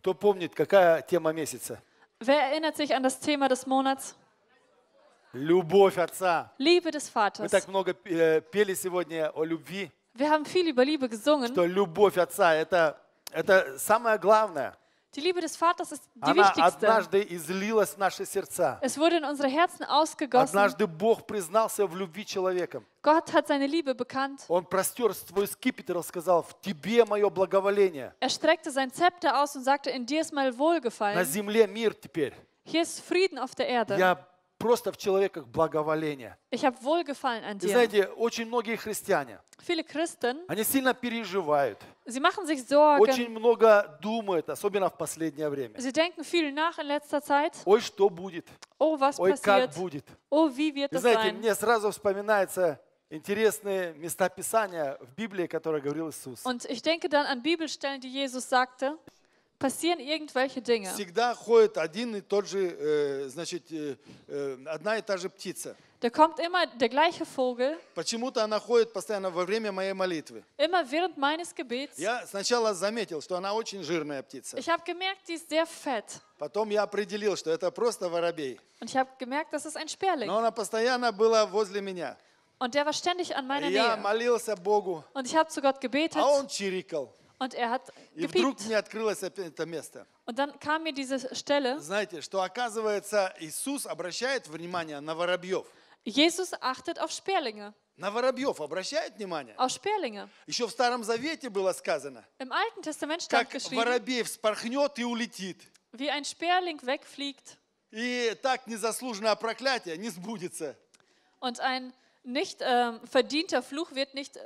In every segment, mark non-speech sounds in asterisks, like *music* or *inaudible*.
Кто помнит, какая тема месяца? Wer erinnert sich an das Thema des Monats? Любовь Отца. Liebe des Vaters. Мы так много э, пели сегодня о любви. Wir haben viel über Liebe gesungen. Что любовь Отца – это, это самое главное. Die Liebe des Vaters ist die Она wichtigste. однажды излилась в наши сердца. Es wurde in unsere Herzen ausgegossen. Однажды Бог признался в любви человеком. Gott hat seine Liebe bekannt. Он простер свой скипетр и сказал, в тебе мое благоволение. Er streckte sein Zepter aus und sagte, in dir ist mein Wohlgefallen. На земле мир теперь. Hier ist Frieden auf der Erde. Я просто в человеках благоволение. Ich habe an dir. Знаете, очень многие христиане, Viele Christen, они сильно переживают. Sie machen sich Sorgen. Очень много думают, особенно в последнее время. Sie denken viel nach in letzter Zeit. Ой, что будет? Oh, was Ой, passiert? как будет? Oh, wie wird das знаете, sein? мне сразу вспоминается интересные места Писания в Библии, которые говорил Иисус. Und ich denke dann an Bibelstellen, die Jesus sagte passieren irgendwelche Dinge. Всегда ходит один и тот же, э, значит, э, э, одна и та же птица. Da kommt immer der gleiche Vogel. Почему-то она ходит постоянно во время моей молитвы. Immer während meines Gebets. Я сначала заметил, что она очень жирная птица. Ich habe gemerkt, die ist sehr fett. Потом я определил, что это просто воробей. Und ich habe gemerkt, das ist ein Sperling. Но она постоянно была возле меня. Und der war ständig an meiner я Nähe. молился Богу. Und ich habe zu Gott gebetet. А он чирикал. Und er hat И вдруг мне открылось это место. Und dann kam mir diese Stelle. Знаете, что оказывается Иисус обращает внимание на воробьев. Jesus achtet auf Sperlinge. На воробьев обращает внимание? Auf Sperlinge. Еще в Старом Завете было сказано, Im Alten Testament stand как geschrieben, воробей вспорхнет и улетит. wie ein Sperling wegfliegt И так незаслуженное проклятие не сбудется. und ein nicht ähm, verdienter Fluch wird nicht äh,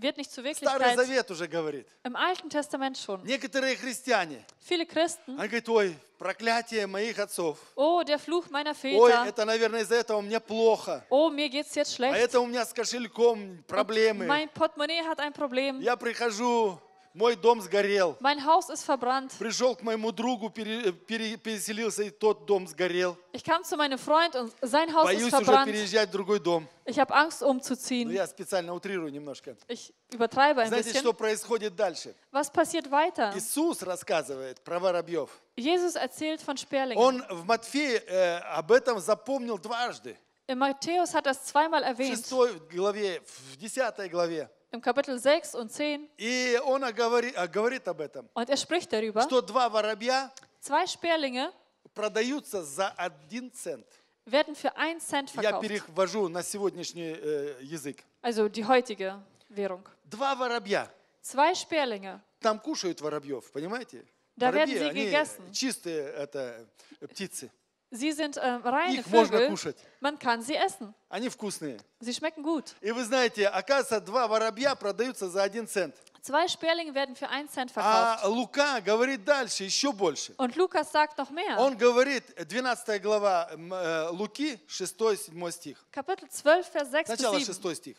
wird nicht zur Wirklichkeit. Старый Завет уже говорит. Im Alten Testament schon. Некоторые христиане. Viele Christen. Они говорят, ой, проклятие моих отцов. О, der Fluch meiner Väter. Ой, это, наверное, из-за этого мне плохо. Oh, mir geht's jetzt «А schlecht. А это у меня с кошельком проблемы. Und mein Portemonnaie hat ein Problem. Я прихожу мой дом сгорел. Mein Haus ist verbrannt. Пришел к моему другу, пере, пере, переселился, и тот дом сгорел. Ich kam zu meinem Freund und sein Haus Боюсь ist verbrannt. уже переезжать в другой дом. Ich habe Angst, umzuziehen. Но ну, я специально утрирую немножко. Ich übertreibe ein Знаете, bisschen. что происходит дальше? Was passiert weiter? Иисус рассказывает про воробьев. Jesus erzählt von Sperlingen. Он в Матфея э, об этом запомнил дважды. Matthäus hat das er zweimal erwähnt. В 6 главе, в 10 главе. Im Kapitel 6 und 10. И он говорит, а, говорит об этом. Und er spricht darüber, что два воробья zwei Sperlinge продаются за один цент. werden für einen Cent verkauft. Я перевожу на сегодняшний э, язык. Also die heutige Währung. Два воробья. Zwei Sperlinge. Там кушают воробьев, понимаете? Da Воробьи, werden sie gegessen. чистые это, птицы. Sie sind äh, reine Их Vögel. можно кушать. Man kann sie essen. Они вкусные. Sie schmecken gut. И вы знаете, оказывается, два воробья продаются за один цент. Zwei Sperlinge werden für einen Cent а verkauft. А Лука говорит дальше, еще больше. Und Lukas sagt noch mehr. Он говорит, 12 глава э, Луки, 6-7 стих. Kapitel 12, Vers 6 Сначала bis 7. 6 стих.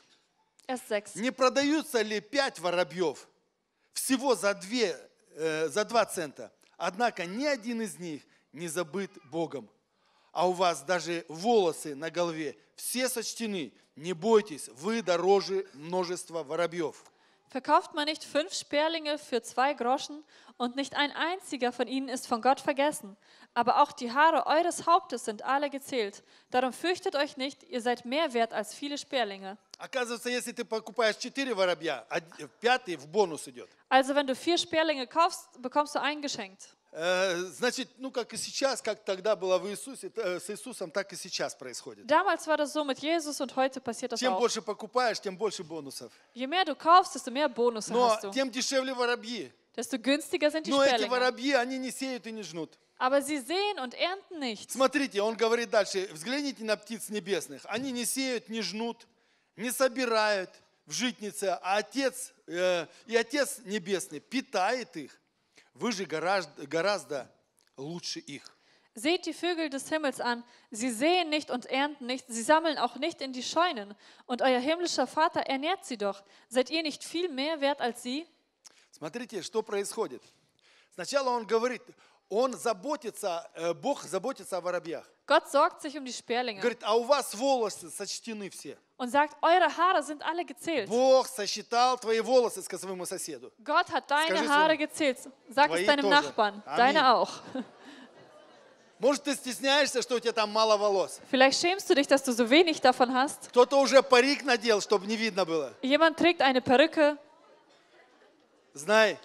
Erst 6. Не продаются ли пять воробьев всего за, две, э, за 2 цента? Однако ни один из них не забыт Богом. а у вас даже волосы на голове все сочтены, не бойтесь, вы дороже множества воробьев. Verkauft man nicht fünf Sperlinge für zwei Groschen und nicht ein einziger von ihnen ist von Gott vergessen. Aber auch die Haare eures Hauptes sind alle gezählt. Darum fürchtet euch nicht, ihr seid mehr wert als viele Sperlinge. Also wenn du vier Sperlinge kaufst, bekommst du einen geschenkt. Э, значит, ну как и сейчас, как тогда было в Иисусе, э, с Иисусом, так и сейчас происходит. Damals war das so mit Jesus und heute passiert das Чем auch. больше покупаешь, тем больше бонусов. Je mehr du kaufst, desto mehr Bonus Но hast du. тем дешевле воробьи. Desto günstiger sind die Но Sperlinge. эти воробьи, они не сеют и не жнут. Aber sie sehen und ernten nicht. Смотрите, он говорит дальше, взгляните на птиц небесных. Они не сеют, не жнут, не собирают в житнице, а Отец, э, и Отец Небесный питает их. Seht die Vögel des Himmels an, sie säen nicht und ernten nicht, sie sammeln auch nicht in die Scheunen, und euer himmlischer Vater ernährt sie doch. Seid ihr nicht viel mehr wert als sie? Смотрите, что происходит. Сначала он говорит, он заботится, э, Бог заботится о воробьях. Gott sorgt sich um die Sperlinge. Говорит, а у вас волосы сочтены все. Und sagt, eure Haare sind alle gezählt. Бог сосчитал твои волосы, сказал своему соседу. Gott hat deine Скажи Haare gezählt. Sag es deinem тоже. Nachbarn. Аминь. Deine auch. *laughs* Может, ты стесняешься, что у тебя там мало волос. Vielleicht schämst du dich, dass du so wenig davon hast. Кто-то уже парик надел, чтобы не видно было. Jemand trägt eine Perücke. Знай,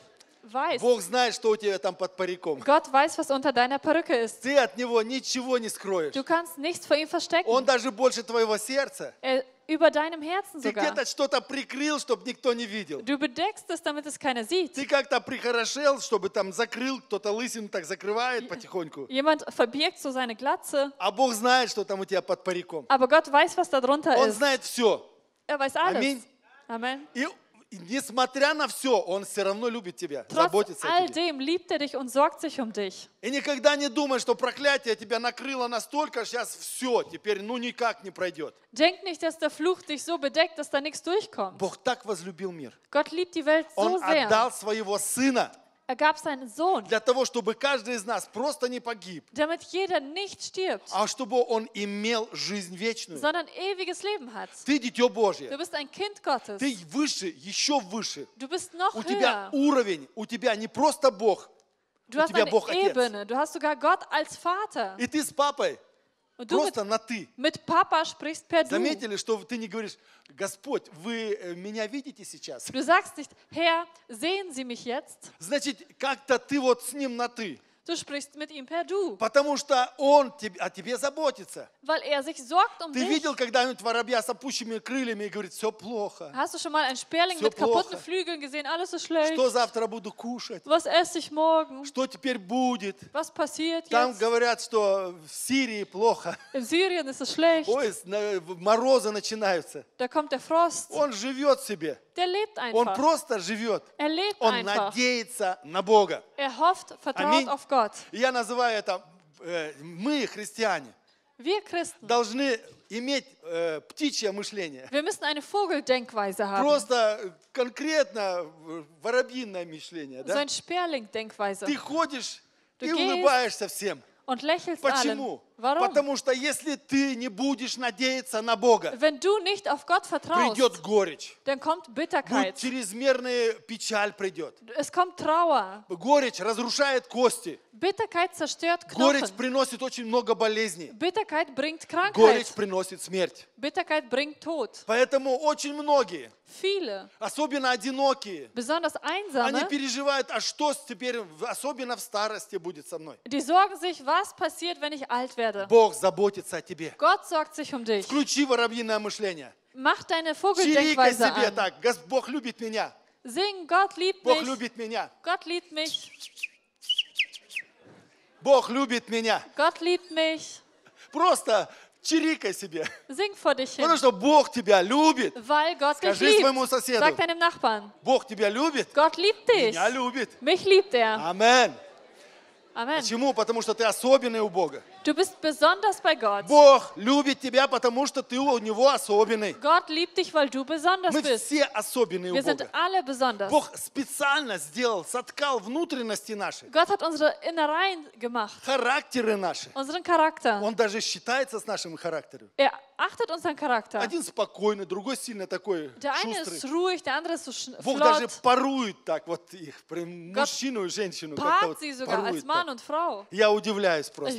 weiß. Бог знает, что у тебя там под париком. Gott weiß, was unter deiner Perücke ist. Ты от него ничего не скроешь. Du kannst nichts vor ihm verstecken. Он даже больше твоего сердца. Er, über deinem Herzen Ты sogar. где-то что-то прикрыл, чтобы никто не видел. Du bedeckst es, damit es keiner sieht. Ты как-то прихорошел, чтобы там закрыл, кто-то лысину закрывает потихоньку. Jemand verbirgt so seine Glatze. А Бог знает, что там у тебя под париком. Aber Gott weiß, was darunter Он ist. знает все. Er weiß alles. Аминь. Amen. И и несмотря на все, Он все равно любит тебя, Trotz заботится о тебе. Dem liebt er dich und sorgt sich um dich. И никогда не думай, что проклятие тебя накрыло настолько, сейчас все, теперь ну никак не пройдет. Denk nicht, dass der Fluch dich so bedeckt, dass da nichts durchkommt. Бог так возлюбил мир. Gott liebt die Welt so Он sehr. отдал своего Сына. Er seinen Sohn, для того, чтобы каждый из нас просто не погиб, damit jeder nicht stirbt, а чтобы он имел жизнь вечную. Sondern ewiges Leben hat. Ты дитё Божье. Du bist ein kind Gottes. Ты выше, еще выше. Du bist noch у höher. тебя уровень, у тебя не просто Бог, du у hast тебя eine Бог Ebene. Du hast sogar Gott als Vater. И ты с папой. Просто на «ты». Mit Papa Заметили, что ты не говоришь, «Господь, вы э, меня видите сейчас?» Du sagst nicht, «Herr, sehen Sie mich Значит, как-то ты вот с ним на «ты». Du sprichst mit ihm per Du. Потому что он тебе, о тебе заботится. Weil er sich sorgt um Ты dich. видел когда-нибудь воробья с опущенными крыльями и говорит, все плохо. Hast du schon mal einen Sperling все mit плохо. kaputten Flügeln gesehen? Alles ist schlecht. Что завтра буду кушать? Was esse ich morgen? Что теперь будет? Was passiert Там jetzt? говорят, что в Сирии плохо. In Syrien ist es schlecht. Ой, морозы начинаются. Da kommt der Frost. Он живет себе. Der lebt Он просто живет. Er lebt Он einfach. надеется на Бога. Er hofft, Аминь. auf Gott. Я называю это, э, мы, христиане, Wir должны иметь э, птичье мышление. wir eine haben. Просто конкретно воробьиное мышление. So Да? ein Ты ходишь Du и улыбаешься всем. und Почему? allen. Warum? Потому что если ты не будешь надеяться на Бога, Wenn du nicht auf Gott придет горечь. Dann kommt Будет чрезмерная печаль придет. Es kommt Горечь разрушает кости. Горечь приносит очень много болезней. Горечь приносит смерть. Tod. Поэтому очень многие, Viele, особенно одинокие, besonders einsame, они переживают, а что теперь, особенно в старости будет со мной. Die sich, was passiert, wenn ich alt werde werde. Бог заботится о тебе. Gott sorgt sich um dich. Включи воробьиное мышление. Mach deine Vogeldenkweise себе an. так. Бог любит меня. Sing, Gott liebt Бог mich. любит меня. Gott liebt mich. Бог любит меня. Gott liebt mich. Просто чирикай себе. Sing vor dich hin. Потому что Бог тебя любит. Weil Gott Скажи dich своему соседу. Sag deinem Nachbarn. Бог тебя любит. Gott liebt dich. Меня любит. Mich liebt er. Amen. Amen. Почему? Потому что ты особенный у Бога. Du bist besonders bei Gott. Бог любит тебя, потому что ты у Него особенный. Gott liebt dich, weil du besonders Мы bist. все особенные Wir у Бога. Sind alle besonders. Бог специально сделал, соткал внутренности наши. Gott hat unsere Innereien gemacht. Характеры наши. Unseren Charakter. Он даже считается с нашим характером. Er achtet unseren Charakter. Один спокойный, другой сильный такой Der eine шустрый. ist ruhig, der andere ist so flott. Бог даже парует так вот их, прям мужчину и женщину. как-то вот paart sie sogar парует я удивляюсь просто.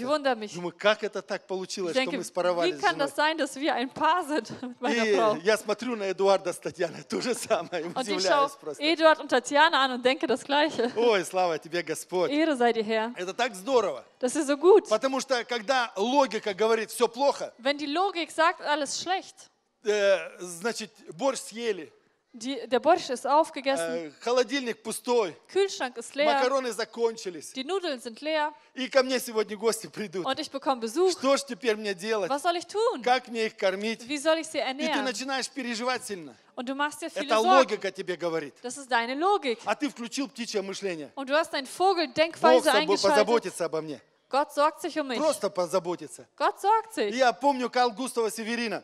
Думаю, как это так получилось, что мы споровались с женой. *laughs* И я смотрю на Эдуарда с Татьяной, *laughs* то же самое, удивляюсь просто. Эдуард и Татьяна an und denke das Gleiche. Ой, слава тебе, Господь. Ehre sei dir, Herr. Это так здорово. Das ist so gut. Потому что когда логика говорит, все плохо, Wenn die Logik sagt, alles schlecht, э, значит, борщ съели. Die, der Borsch ist aufgegessen. Äh, холодильник пустой. Kühlschrank ist leer. Макароны закончились. Die Nudeln sind leer. И ко мне сегодня гости придут. Und ich bekomme Besuch. Что ж теперь мне делать? Was soll ich tun? Как мне их кормить? Wie soll ich sie ernähren? И ты начинаешь переживать сильно. Und du machst dir viele Это Sorgen. логика тебе говорит. Das ist deine Logik. А ты включил птичье мышление. Und du hast dein Vogeldenkweise eingeschaltet. Бог позаботится обо мне. Gott sorgt sich um mich. Просто позаботится. Gott sorgt sich. Я помню Карл Густава Северина.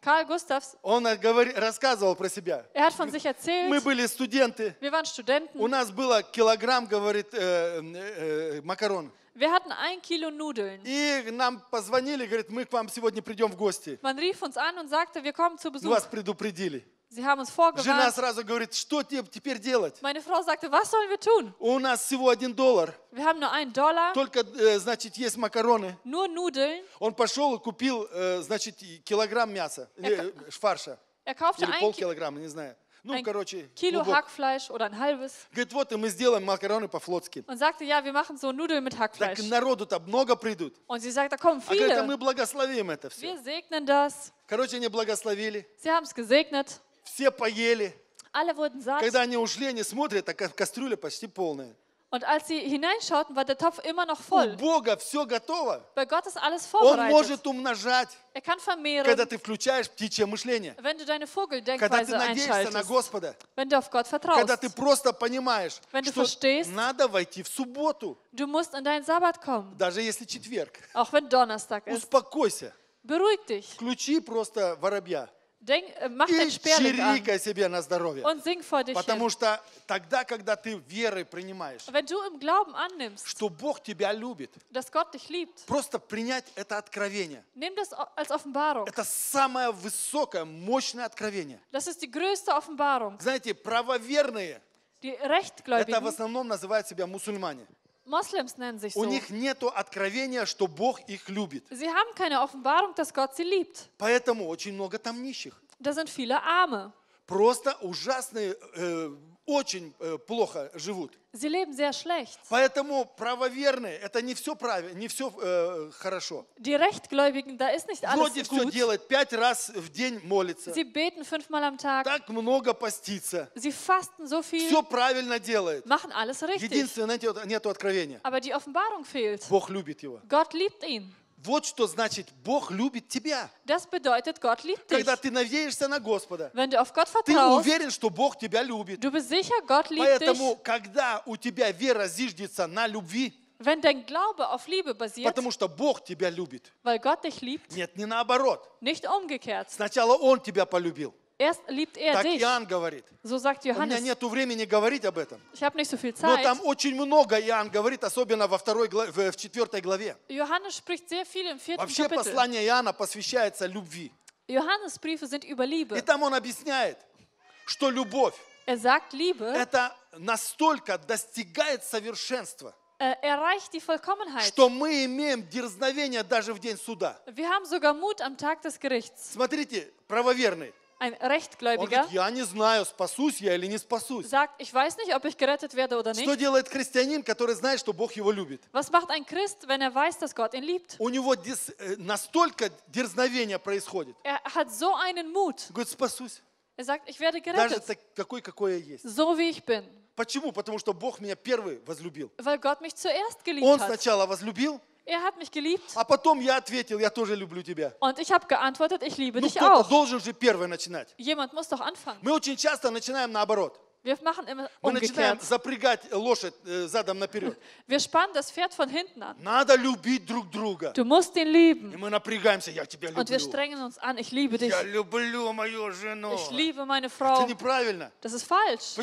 Карл Густавс. Он говор... рассказывал про себя. Er hat von sich erzählt. Мы были студенты. Wir waren Studenten. У нас было килограмм, говорит, э, э, макарон. Wir hatten ein Kilo Nudeln. И нам позвонили, говорит, мы к вам сегодня придем в гости. Man rief uns an und sagte, wir kommen zu Besuch. Вас предупредили. Sie haben uns Жена сразу говорит, что теперь делать? Meine Frau sagte, was sollen wir tun? У нас всего один доллар. Wir haben nur einen Dollar. Только, э, значит, есть макароны. Nur Nudeln. Он пошел и купил, э, значит, килограмм мяса, er, фарша. Er kaufte Или полкилограмма, не знаю. Ну, ein короче, Kilo Hackfleisch oder ein halbes. Говорит, вот и мы сделаем макароны по-флотски. Он sagte, ja, wir machen so Nudeln mit Hackfleisch. Так народу-то много придут. Und sie sagt, da kommen viele. А говорит, а мы благословим это все. Wir segnen das. Короче, они благословили. Sie haben es gesegnet. Все поели. Alle wurden satt. Когда они ушли, они смотрят, а кастрюля почти полная. Und als sie hineinschauten, war der Topf immer noch voll. У Бога все готово. Bei Gott ist alles vorbereitet. Он может умножать. Er kann vermehren. Когда ты включаешь птичье мышление. Wenn du deine Vogeldenkweise когда ты надеешься на Господа. Wenn du auf Gott vertraust. Когда ты просто понимаешь, Wenn что du verstehst, надо войти в субботу. Du musst in deinen Sabbat kommen. Даже если четверг. Auch wenn Donnerstag ist. Успокойся. Beruhig dich. Включи просто воробья. Denk, äh, mach и чирикай себе на здоровье. Und sing vor dich Потому hin. что тогда, когда ты верой принимаешь, Wenn du im Glauben annimmst, что Бог тебя любит, dass Gott dich liebt, просто принять это откровение. Nimm das als Offenbarung. Это самое высокое, мощное откровение. Das ist die größte Offenbarung. Знаете, правоверные, die Rechtgläubigen, это в основном называют себя мусульмане. Moslems nennen sich so. У них нет откровения, что Бог их любит. Sie haben keine Offenbarung, dass Gott sie liebt. Поэтому очень много там нищих. Da sind viele Arme. Просто ужасные э, очень э, плохо живут. Sie leben sehr schlecht. Поэтому правоверные это не все правильно, не все э, хорошо. Die Rechtgläubigen, da ist nicht alles Вроде gut. все делать пять раз в день молится. Sie beten fünfmal am Tag. Так много постится. Sie fasten so viel. Все правильно делает. Machen alles richtig. Единственное, нету, нету откровения. Aber die Offenbarung fehlt. Бог любит его. Gott liebt ihn. Вот что значит Бог любит тебя. Das bedeutet, Gott liebt dich. Когда ты надеешься на Господа, Wenn du auf Gott ты уверен, что Бог тебя любит. Du bist sicher, Gott liebt Поэтому, dich. когда у тебя вера зиждется на любви, Wenn dein Glaube auf Liebe basiert, потому что Бог тебя любит. Weil Gott dich liebt, нет, не наоборот. Nicht umgekehrt. Сначала Он тебя полюбил. Erst liebt er так dich. Иоанн говорит. So sagt Johannes. У меня нет времени говорить об этом. Ich nicht so viel Zeit. Но там очень много Иоанн говорит, особенно во второй, в четвертой главе. Johannes spricht sehr viel im vierten Вообще Kapitel. послание Иоанна посвящается любви. Johannesbriefe sind über Liebe. И там он объясняет, что любовь er sagt, Liebe, это настолько достигает совершенства, äh, erreicht die Vollkommenheit. Что мы имеем дерзновение даже в день суда. Wir haben sogar Mut am Tag des Gerichts. Смотрите, правоверный ein Rechtgläubiger, говорит, я не знаю, спасусь я или не спасусь. Sagt, ich weiß nicht, ob ich gerettet werde oder nicht. Что делает христианин, который знает, что Бог его любит? Was macht ein Christ, wenn er weiß, dass Gott ihn liebt? У него дис, э, настолько дерзновение происходит. Er hat so einen Mut. Говорит, спасусь. Er sagt, ich werde gerettet. Даже так, такой, какой я есть. So wie ich bin. Почему? Потому что Бог меня первый возлюбил. Weil Gott mich zuerst geliebt Он сначала возлюбил, Er hat mich geliebt. А потом я ответил, я тоже люблю тебя. Und ich habe geantwortet, ich liebe ну кто-то должен же первый начинать. Jemand muss doch Мы очень часто начинаем наоборот. Wir machen immer Мы umgekehrt. лошадь э, Wir spannen das Pferd von hinten an. друг Du musst ihn lieben. Und wir strengen uns an. Ich liebe dich. Ich liebe meine Frau. Das ist falsch.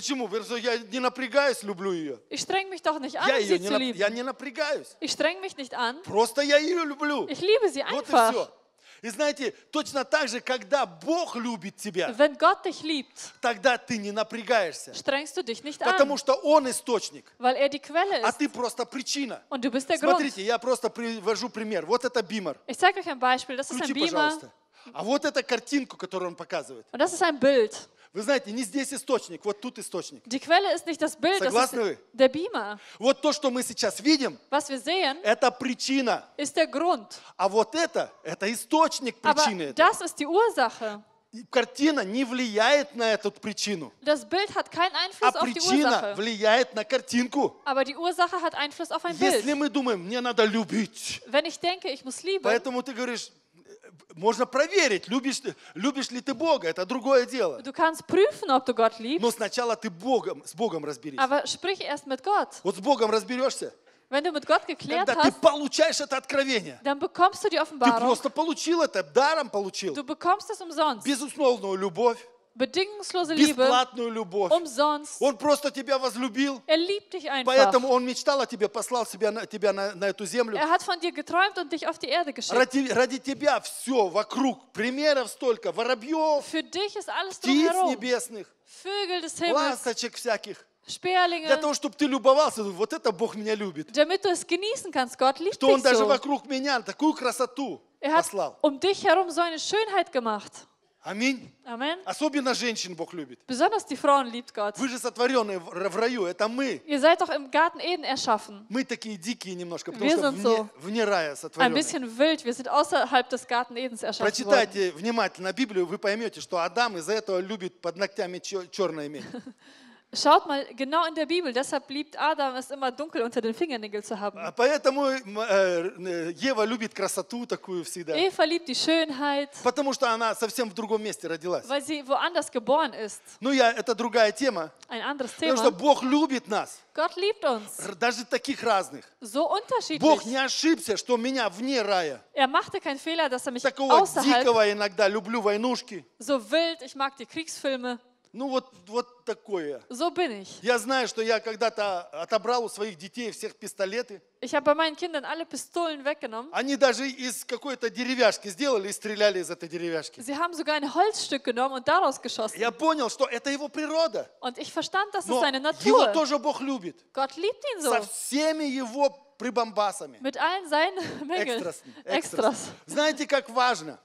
Ich streng mich doch nicht an, Я sie zu lieben. Ich streng mich nicht an. Ich liebe sie einfach. все. И знаете, точно так же, когда Бог любит тебя, Wenn Gott dich liebt, тогда ты не напрягаешься. Strengst du dich nicht потому an, что Он источник. Weil er die Quelle а ist, а ты просто причина. Und du bist der Смотрите, Grund. я просто привожу пример. Вот это бимер. Ich zeige euch ein Beispiel. Das Включи, ist ein пожалуйста. А вот эта картинку, которую он показывает. Und das ist ein Bild. Вы знаете, не здесь источник, вот тут источник. Die Quelle ist nicht das Bild, Согласны das ist вы? Der Beamer. Вот то, что мы сейчас видим, Was wir sehen, это причина. Ist der Grund. А вот это, это источник причины. Aber das ist die Ursache. Картина не влияет на эту причину. Das Bild hat keinen а Einfluss а причина die влияет на картинку. Aber die Ursache hat Einfluss auf ein Если Bild. мы думаем, мне надо любить, Wenn ich denke, ich muss lieben, поэтому ты говоришь, можно проверить, любишь, любишь ли ты Бога, это другое дело. Du prüfen, ob du Gott liebst. Но сначала ты Богом, с Богом разберись. Aber sprich erst mit Gott. Вот с Богом разберешься. Wenn du mit Gott geklärt Когда hast, ты получаешь это откровение, dann bekommst du die Offenbarung. ты просто получил это, даром получил. Du bekommst es umsonst. Безусловную любовь, бесплатную любовь. Umsonst. Он просто тебя возлюбил. Er liebt dich Поэтому он мечтал о тебе, послал себя на, тебя на, на эту землю. Er hat von dir und dich auf die Erde Ради, ради тебя все вокруг, примеров столько, воробьев, Für dich ist alles птиц небесных, Vögel des ласточек всяких. Sperlinge, для того, чтобы ты любовался, вот это Бог меня любит. Damit du es kannst, Gott liebt что Он dich даже so. вокруг меня такую красоту er hat послал. Um dich herum so eine Schönheit gemacht. Аминь. Amen. Особенно женщин Бог любит. Besonders die Frauen liebt Gott. Вы же сотворенные в раю, это мы. Ihr seid doch im Garten Eden erschaffen. Мы такие дикие немножко, потому wir что sind вне, so вне рая сотворенные. Ein bisschen wild, wir sind außerhalb des Garten Edens erschaffen Прочитайте worden. внимательно Библию, вы поймете, что Адам из-за этого любит под ногтями черное медь. *laughs* Schaut mal genau in der Bibel, deshalb liebt Adam es immer dunkel unter den Fingernägeln zu haben. А Поэтому э, Ева любит красоту такую всегда. Eva liebt die Schönheit, Потому что она совсем в другом месте родилась. weil sie woanders geboren ist. Ну, я, это другая тема. Ein anderes Потому что Thema. Бог любит нас, Gott liebt uns р- даже таких разных. so Бог unterschiedlich. не ошибся, что меня вне рая. Er machte keinen Fehler, dass er mich Такого außerhalb дикого иногда люблю войнушки. so wild, ich mag die Kriegsfilme, ну вот, вот такое. So bin ich. Я знаю, что я когда-то отобрал у своих детей всех пистолеты. Ich habe bei meinen Kindern alle Pistolen weggenommen. Они даже из какой-то деревяшки сделали и стреляли из этой деревяшки. Sie haben sogar ein Holzstück genommen und daraus geschossen. Я понял, что это его природа. Und ich verstand, dass Но ist seine Natur. его тоже Бог любит. Gott liebt ihn so. Со всеми его прибамбасами. Mit allen seinen Mängeln. Extras. Extras. Знаете, как важно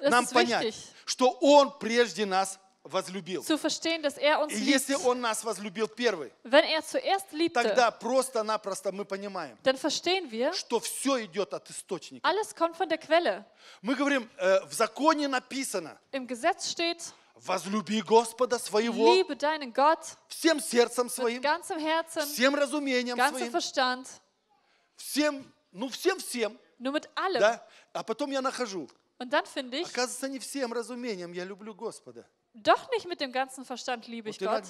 das нам понять, wichtig. что Он прежде нас возлюбил. Zu verstehen, er если Он нас возлюбил первый, er тогда просто-напросто мы понимаем, что все идет от источника. Мы говорим, э, в законе написано, Im Gesetz steht, возлюби Господа своего всем сердцем своим, всем разумением своим, всем, ну всем-всем, nur mit allem. Да? А потом я нахожу, Und dann finde ich, оказывается, не всем разумением я люблю Господа. doch nicht mit dem ganzen Verstand liebe ich Gott.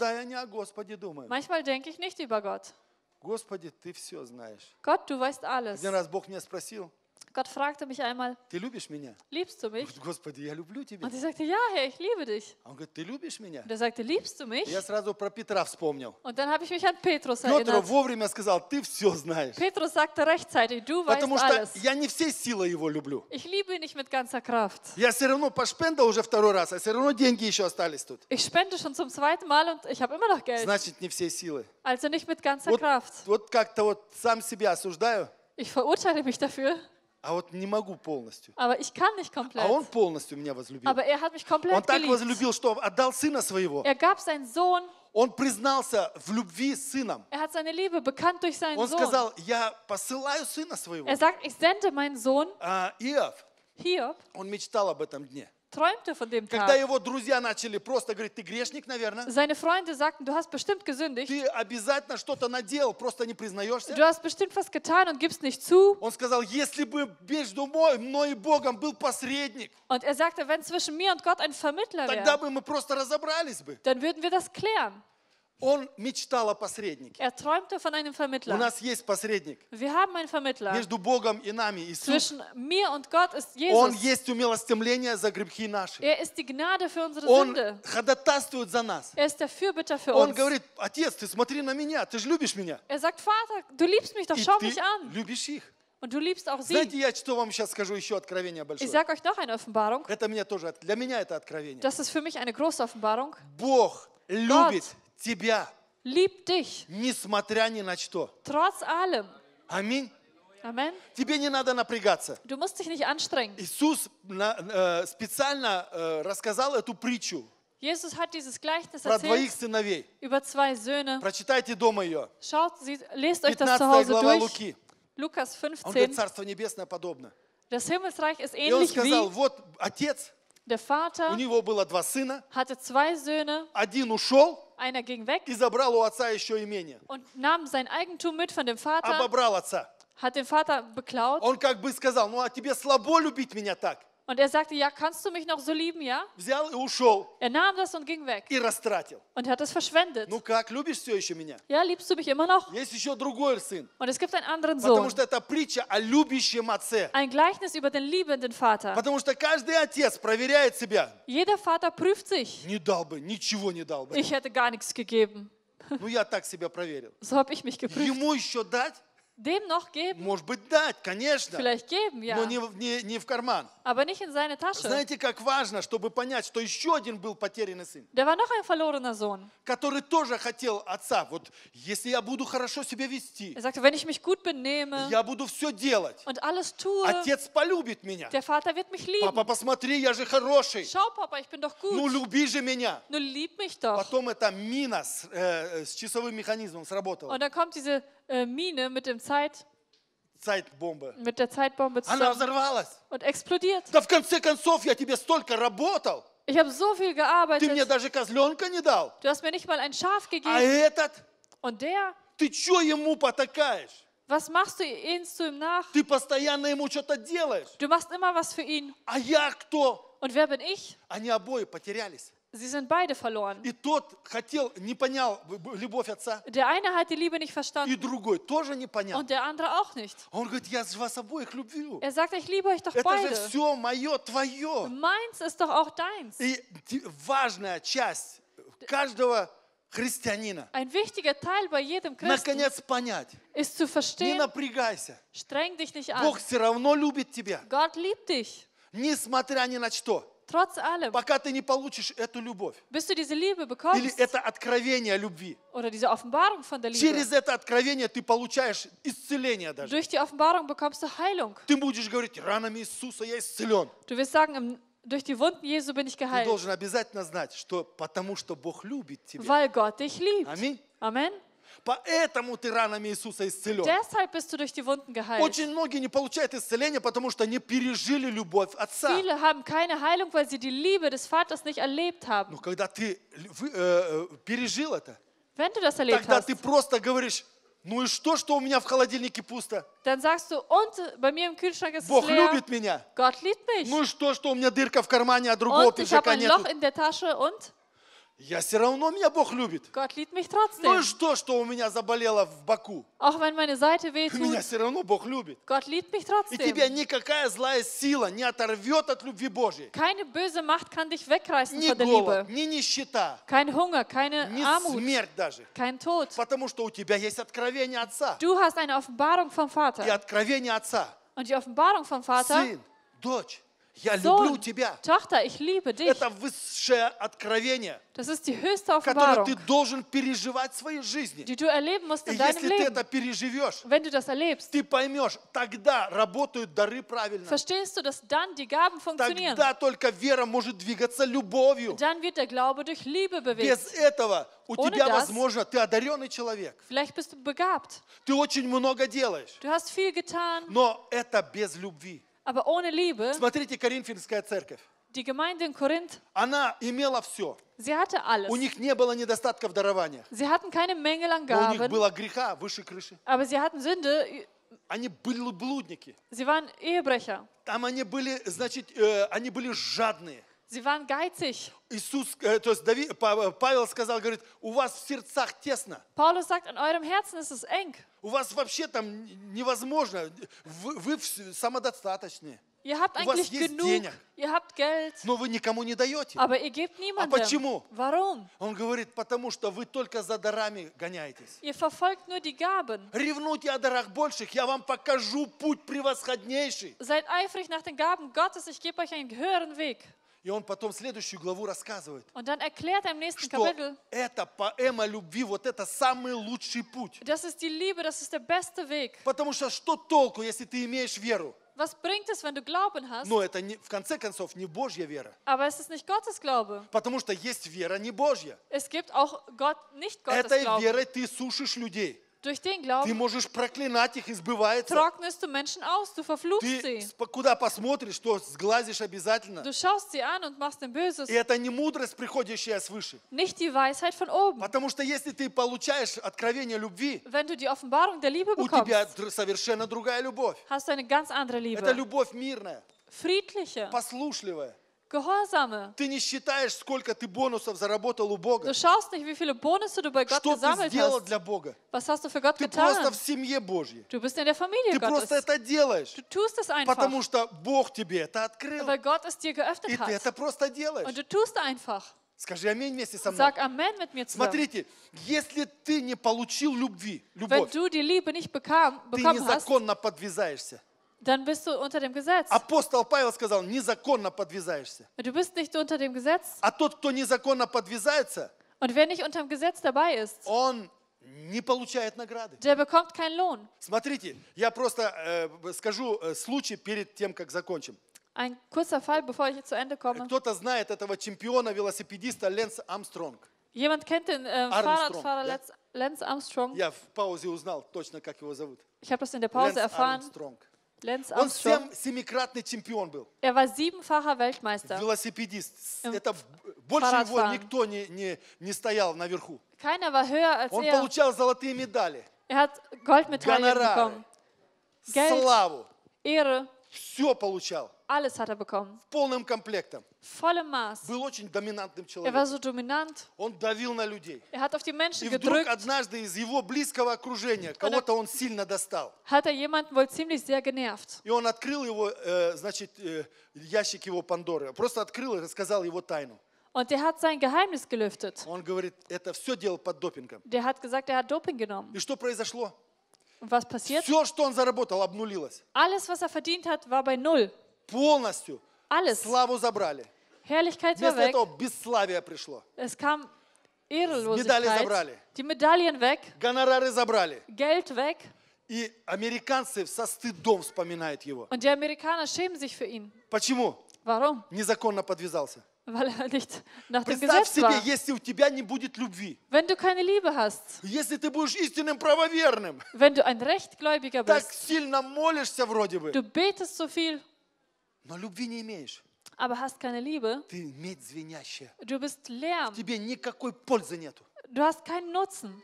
Manchmal denke ich nicht über Gott. Господи, ты все знаешь. Gott, du weißt alles. Один раз Бог меня спросил. Gott fragte mich einmal, Ты любишь меня? liebst du mich? Господи, я люблю тебя. Und ich sagte, ja, Herr, ich liebe dich. Он говорит, ты любишь меня? Und er sagte, liebst du mich? Я сразу про Петра вспомнил. Und dann habe ich mich an Petrus Петр erinnert. вовремя сказал, ты все знаешь. Petrus sagte rechtzeitig, du weißt Потому что я не всей силой его люблю. Ich liebe ihn nicht mit ganzer Kraft. Я все равно пошпендал уже второй раз, а все равно деньги еще остались тут. Ich spende schon zum zweiten Mal und ich habe immer noch Geld. Значит, не всей силы. Also nicht mit ganzer Вот, Kraft. вот как-то вот сам себя осуждаю. Ich verurteile mich dafür. А вот не могу полностью. Aber ich kann nicht А он полностью меня возлюбил. Aber er hat mich он так geliebt. возлюбил, что отдал сына своего. Er gab Sohn. Он признался в любви с сыном. Er hat seine Liebe bekannt durch seinen он Sohn. сказал, я посылаю сына своего. Er sagt, ich sende meinen Sohn. А, Иов. Он мечтал об этом дне. träumte von dem Когда Tag. его друзья начали просто говорить, ты грешник, наверное. Seine Freunde sagten, du hast bestimmt gesündigt. Ты обязательно что-то наделал, просто не признаешься. Du hast bestimmt was getan und gibst nicht zu. Он сказал, если бы между мной, мной и Богом был посредник, Und er sagte, wenn zwischen mir und Gott ein Vermittler тогда wäre, бы мы просто разобрались бы. dann würden wir das klären. Он мечтал о посреднике. Er träumte von einem Vermittler. У нас есть посредник. Wir haben einen Vermittler. Между Богом и нами Иисус. Zwischen mir und Gott ist Jesus. Он есть умилостивление за грехи наши. Er ist die Gnade für unsere Он Sünde. ходатайствует за нас. Er ist der Fürbitter für Он uns. говорит, Отец, ты смотри на меня, ты же любишь меня. Er sagt, Vater, du liebst mich, doch И schau ты mich an. любишь их. Und du liebst auch sie. Знаете, я что вам сейчас скажу, еще откровение Ich большое. sage euch noch eine Offenbarung. Это меня тоже, от- для меня это откровение. Das ist für mich eine große Offenbarung. Бог любит тебя. Lieb dich. Несмотря ни на что. Trotz allem. Аминь. Amen. Тебе не надо напрягаться. Du musst dich nicht anstrengen. Иисус на, э, специально э, рассказал эту притчу. Jesus hat dieses Gleichnis про двоих сыновей. Über zwei Söhne. Прочитайте дома ее. Schaut, sie, lest euch das zu Hause глава durch. Луки. Lukas 15. Он говорит, Царство Небесное подобно. Das Himmelsreich ist ähnlich сказал, wie вот отец, der Vater у него было два сына, hatte zwei Söhne, один ушел, Einer ging weg. И забрал у отца еще имение. Und nahm sein Eigentum mit von dem Vater. Обобрал отца. Hat den Vater beklaut. Он как бы сказал, ну а тебе слабо любить меня так. Und er sagte, ja, kannst du mich noch so lieben, ja? Er nahm das und ging weg. И растратил. Und hat es verschwendet. Ну как, Ja, liebst du mich immer noch? Und es gibt einen anderen Sohn. Потому что Ein Gleichnis über den liebenden Vater. Jeder Vater prüft sich. бы, Ich hätte gar nichts gegeben. So habe ich mich geprüft. dem noch geben? Может быть, дать, конечно. Vielleicht geben, ja. Но не, не, не в карман. Aber nicht in seine Tasche. Знаете, как важно, чтобы понять, что еще один был потерянный сын. Da war noch ein verlorener Sohn. Который тоже хотел отца. Вот если я буду хорошо себя вести. Er sagte, wenn ich mich gut benehme. Я буду все делать. Und alles tue. Отец полюбит меня. Der Vater wird mich lieben. Папа, посмотри, я же хороший. Schau, Papa, ich bin doch gut. Ну, люби же меня. Nur ну, lieb mich doch. Потом это мина с, э, с часовым механизмом сработала. Und dann kommt diese äh, Mine mit dem Zeit Zeitbombe. mit der Zeitbombe Она zusammen взорвалась. und explodiert. Да в конце концов я тебе столько работал. Ich habe so viel Ты мне gearbeitet, даже козленка не дал. du hast mir nicht mal ein Schaf А gegeben. этот, Und der, ты чё ему потакаешь? was machst du ihn zu ihm nach? Ты постоянно ему что-то делаешь. Du machst immer was für ihn. А я кто? Und wer bin ich? Они обои потерялись. Sie sind beide verloren. И тот хотел, не понял любовь отца. Der eine hat die Liebe nicht verstanden. И другой тоже не понял. Und der andere auch nicht. Он говорит, я же вас обоих люблю. Er sagt, ich liebe euch doch Это beide. Это же все мое, твое. Meins ist doch auch deins. И важная часть каждого христианина. Ein wichtiger Teil bei jedem Christen наконец понять. Ist zu verstehen, не напрягайся. Streng dich nicht an. Бог все равно любит тебя. Gott liebt dich. Несмотря ни на что. Trotz allem. Пока ты не получишь эту любовь. Bis du diese Liebe bekommst. Или это откровение любви. Oder diese Offenbarung von der Liebe. Через это откровение ты получаешь исцеление даже. Durch die Offenbarung bekommst du Heilung. Ты будешь говорить, ранами Иисуса я исцелен. Du wirst sagen, durch die Wunden Jesu bin ich geheilt. Ты должен обязательно знать, что потому что Бог любит тебя. Weil Gott dich liebt. Аминь. Amen. Поэтому ты ранами Иисуса исцелен. Deshalb bist du durch die Wunden geheilt. Очень многие не получают исцеление, потому что не пережили любовь Отца. Viele haben keine Heilung, weil sie die Liebe des Vaters nicht erlebt haben. Но когда ты э, э, пережил это, Wenn du das erlebt тогда hast, ты просто говоришь, ну и что, что у меня в холодильнике пусто? Dann sagst du, und bei mir im Kühlschrank ist Бог es leer. любит меня. Gott liebt mich. Ну и что, что у меня дырка в кармане, а другого und, пиджака нет? Ich habe ein Loch in der Tasche я все равно меня Бог любит. Gott liebt mich trotzdem. Ну и что, что у меня заболело в боку? Auch wenn meine Seite wehtut, *laughs* меня все равно Бог любит. Gott liebt mich trotzdem. И тебя никакая злая сила не оторвет от любви Божьей. Keine böse Macht kann dich wegreißen ни von der голод, Liebe. ни нищета. Kein Hunger, keine ни Armut. смерть даже. Kein Tod. Потому что у тебя есть откровение Отца. Du hast eine Offenbarung vom Vater. И откровение Отца. Und die Offenbarung vom Vater. Сын, дочь. Я Sohn, люблю тебя. Tochter, ich liebe dich. Это высшее откровение, das ist die которое ты должен переживать в своей жизни. Die du musst in И если Leben, ты это переживешь, wenn du das erlebst, ты поймешь, тогда работают дары правильно. Verstehst du, dass dann die Gaben Тогда только вера может двигаться любовью. Dann wird der durch Liebe Без этого у Ohne тебя, das, возможно, ты одаренный человек. bist du Ты очень много делаешь. Du hast viel getan. Но это без любви. Aber ohne Liebe, Смотрите, Коринфянская церковь. Die Gemeinde in Korinth, она имела все. Sie hatte alles. У них не было недостатка в дарованиях. Sie hatten keine Mängel an Gaben, но у них было греха выше крыши. Aber sie hatten Sünde, они были блудники. Sie waren Ehebrecher. Там они были, значит, э, они были жадные. Sie waren geizig. Иисус, э, то есть Давид, э, Павел сказал, говорит, у вас в сердцах тесно. Paulus sagt, in eurem Herzen ist es eng. У вас вообще там невозможно, вы, вы самодостаточные. Ihr habt у вас eigentlich есть genug, денег, ihr habt Geld, но вы никому не даете. aber ihr gebt А niemandem. почему? Warum? Он говорит, потому что вы только за дарами гоняетесь. Ihr verfolgt nur die Gaben. Ревнуйте о дарах больших, я вам покажу путь превосходнейший. Seid eifrig nach den Gaben Gottes, ich gebe euch einen höheren Weg. И он потом следующую главу рассказывает, Und dann erklärt er im nächsten что Kapitel, это поэма любви, вот это самый лучший путь. Das ist die Liebe, das ist der beste Weg. Потому что что толку, если ты имеешь веру? Was bringt es, wenn du Glauben hast? Но это не, в конце концов не Божья вера. Aber es ist nicht Gottes Glaube. Потому что есть вера не Божья. Es gibt auch Gott, nicht Gottes Этой Glauben. верой ты сушишь людей. Durch den Glauben ты можешь проклинать их, избывается. Trocknest du Menschen aus, du verfluchst ты sie. куда посмотришь, то сглазишь обязательно. Du schaust sie an und machst dem Böses. И это не мудрость, приходящая свыше. Nicht die Weisheit von oben. Потому что если ты получаешь откровение любви, Wenn du die Offenbarung der Liebe у bekommst, тебя совершенно другая любовь. Hast du eine ganz andere Liebe. Это любовь мирная, friedliche, послушливая. Gehorsame. Ты не считаешь, сколько ты бонусов заработал у Бога. Du schaust nicht, wie viele Bonusse du bei Gott Что ты gesammelt сделал hast. для Бога. Was hast du für Gott Ты просто getan? в семье Божьей. Du bist in der Familie Ты просто Gottes. это делаешь. Du tust es einfach, Потому что Бог тебе это открыл. weil Gott es dir И geöffnet ты hat. это просто Und делаешь. du tust einfach. Скажи аминь вместе со мной. Sag Amen mit mir zusammen. Смотрите, если ты не получил любви, Wenn любовь, du die Liebe nicht bekam, ты bekommen hast, незаконно подвязаешься. Dann bist du unter dem Gesetz. Апостол Павел сказал, незаконно подвязаешься. Du bist nicht unter dem Gesetz. А тот, кто незаконно подвязается, Und wer nicht unter dem Gesetz dabei ist, он не получает награды. Der bekommt keinen Lohn. Смотрите, я просто э, скажу э, случай перед тем, как закончим. Ein kurzer Fall, bevor ich zu Ende komme. Кто-то знает этого чемпиона велосипедиста Лэнс Армстронг. Jemand kennt den äh, Fahrradfahrer ja? Lance Armstrong? Я в паузе узнал точно, как его зовут. Ich habe das in der Pause Lance erfahren. Armstrong. Lenz Он Armstrong. сем- семикратный чемпион был. Er war siebenfacher Weltmeister. Велосипедист. Эм, Это в- больше его Fahrradfahren. никто не, не, не стоял наверху. Keiner war höher als Он er. получал золотые медали, Er hat Goldmedaillen Honorare. bekommen. Geld. славу, Ehre. все получал. Alles hat er bekommen. Полным комплектом. Vollem Maß. Был очень доминантным человеком. Er war so dominant. Он давил на людей. Er hat auf die Menschen И вдруг gedrückt. однажды из его близкого окружения кого-то он сильно достал. Hat er jemanden wohl ziemlich sehr genervt. И он открыл его, э, значит, э, ящик его Пандоры. Просто открыл и рассказал его тайну. Und der hat sein Geheimnis gelüftet. Он говорит, это все делал под допингом. Der hat gesagt, er hat Doping genommen. И что произошло? Und was passiert? Все, что он заработал, обнулилось. Alles, was er verdient hat, war bei null полностью Alles. Славу забрали. Herrlichkeit Вместо war weg. этого бесславие пришло. Es kam Медали забрали. Die Medaillen weg. Гонорары забрали. Geld weg. И американцы со стыдом вспоминают его. Und die Amerikaner schämen sich für ihn. Почему? Warum? Незаконно подвязался. Weil er nicht nach Представь Gesetz себе, war. если у тебя не будет любви, Wenn du keine Liebe hast, если ты будешь истинным правоверным, wenn du ein Rechtgläubiger так bist, сильно молишься вроде бы, du betest so viel, но любви не имеешь. Aber hast keine Liebe. Ты медь звенящая. Du bist leer. В тебе никакой пользы нету. Du hast keinen Nutzen.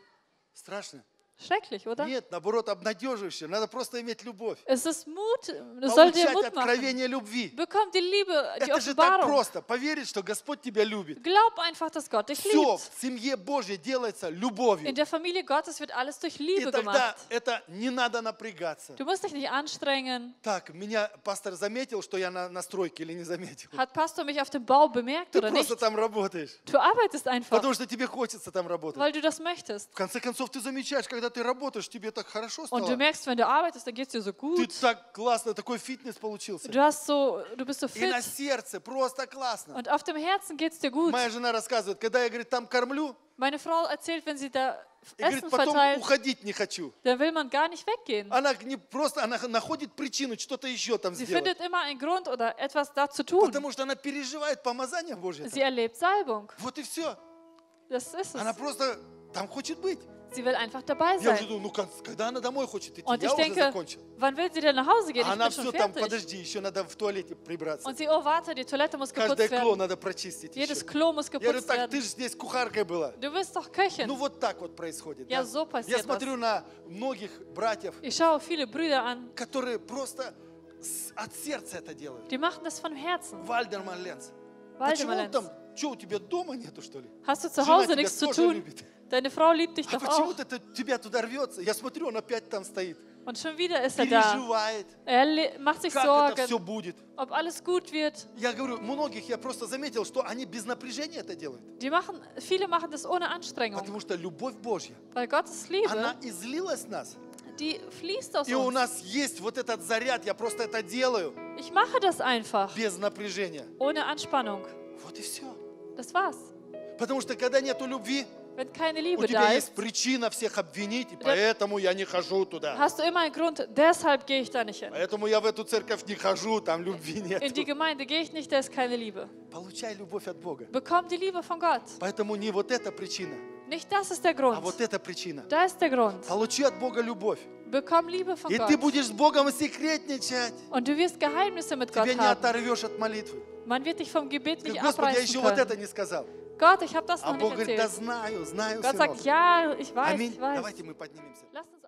Страшно. Schrecklich, oder? Нет, наоборот, обнадеживающе. Надо просто иметь любовь. Es ist Mut. Das soll dir machen. откровение любви. Bekommt die Liebe, die Это же так просто. Поверить, что Господь тебя любит. Glaub einfach, dass Gott dich Все в семье Божьей делается In любовью. der Familie Gottes wird alles durch И тогда gemacht. это не надо напрягаться. Du musst dich nicht anstrengen. Так, меня пастор заметил, что я на, на стройке или не заметил. Hat Pastor mich auf dem Bau bemerkt Ты oder просто nicht? там работаешь. Du arbeitest einfach, Потому что тебе хочется там работать. weil du das möchtest. В конце концов, ты замечаешь, когда когда ты работаешь, тебе так хорошо стало. Und du merkst, wenn du arbeitest, dann geht's dir so gut. Ты так классно, такой фитнес получился. Du hast so, du bist so fit. И на сердце просто классно. Und auf dem Herzen geht's dir gut. Моя жена рассказывает, когда я, говорит, там кормлю, Meine Frau erzählt, wenn sie da И Essen говорит, потом verteilt, уходить не хочу. Dann will man gar nicht weggehen. Она не просто, она находит причину что-то еще там sie сделать. Findet immer einen Grund oder etwas da zu tun. Потому что она переживает помазание Божье. Sie erlebt Salbung. Вот и все. Das ist es. Она просто там хочет быть. Sie will einfach dabei Я уже sein. думаю, ну как- когда она домой хочет идти? Und я ich уже denke, закончил. wann will sie denn nach Hause gehen? А Ich она bin все schon там, fertig. подожди, еще надо в туалете прибраться. Und sie, oh warte, die Toilette muss Каждое geputzt кло werden. надо прочистить Jedes еще. Klo muss Я говорю, geputzt так ты werden. же здесь кухаркой была. Du bist doch Ну Köchin. вот так вот происходит. Я да? so passiert Я das. смотрю на многих братьев, Ich schaue viele Brüder an, которые просто с- от сердца это делают. die machen das von Herzen. Вальдерман Ленц. Почему он Вальдемар Ленц. там? Что, у тебя дома нету, что ли? Hast du zu Жена Hause тебя nichts zu тоже tun? любит. Deine Frau liebt dich а doch почему auch. это тебя туда рвется? Я смотрю, он опять там стоит. Und schon wieder ist er da. Переживает. Er macht sich Как это все будет? ob alles gut wird. Я говорю, многих я просто заметил, что они без напряжения это делают. Die machen, viele machen das ohne Anstrengung, Потому что любовь Божья, weil Gottes она излилась в нас. die fließt aus И у нас есть вот этот заряд, я просто это делаю Ich mache das einfach, без напряжения. ohne Anspannung. Вот и все. Das war's. Потому что когда нету любви, Wenn keine Liebe У тебя da есть ist, причина всех обвинить, и поэтому я не хожу туда. hast du immer einen Grund, deshalb gehe ich da nicht hin. Поэтому я в эту церковь не хожу, там любви In die нет. Gemeinde gehe ich nicht, da ist keine Liebe. Получай любовь от Бога. Bekomm die Liebe von Gott. Поэтому не вот эта причина, Nicht das ist der Grund. А вот эта причина. Da ist der Grund. Получи от Бога любовь. Bekam Liebe von и Gott. ты будешь с Богом секретничать. Und du wirst Geheimnisse mit Тебя Gott не haben. оторвешь от молитвы. Man wird dich vom Gebet nicht Господи, abreißen я еще können. вот это не сказал. Gott, ich habe das а noch Бог nicht говорит, да erzählt. знаю, знаю, Gott сынок. sagt, ja, ich weiß, Аминь. ich weiß. Давайте мы поднимемся. Lass uns